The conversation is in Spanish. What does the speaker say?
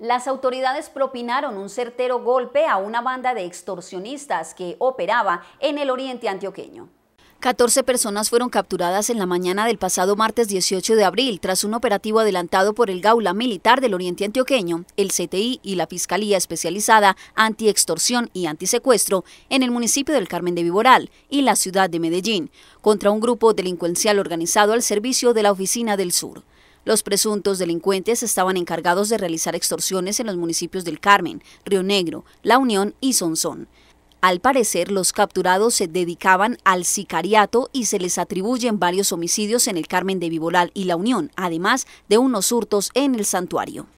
Las autoridades propinaron un certero golpe a una banda de extorsionistas que operaba en el oriente antioqueño. 14 personas fueron capturadas en la mañana del pasado martes 18 de abril tras un operativo adelantado por el Gaula Militar del Oriente Antioqueño, el CTI y la Fiscalía Especializada Antiextorsión y Antisecuestro en el municipio del Carmen de Viboral y la ciudad de Medellín, contra un grupo delincuencial organizado al servicio de la Oficina del Sur. Los presuntos delincuentes estaban encargados de realizar extorsiones en los municipios del Carmen, Río Negro, La Unión y Sonsón. Al parecer, los capturados se dedicaban al sicariato y se les atribuyen varios homicidios en el Carmen de Vivolal y La Unión, además de unos hurtos en el santuario.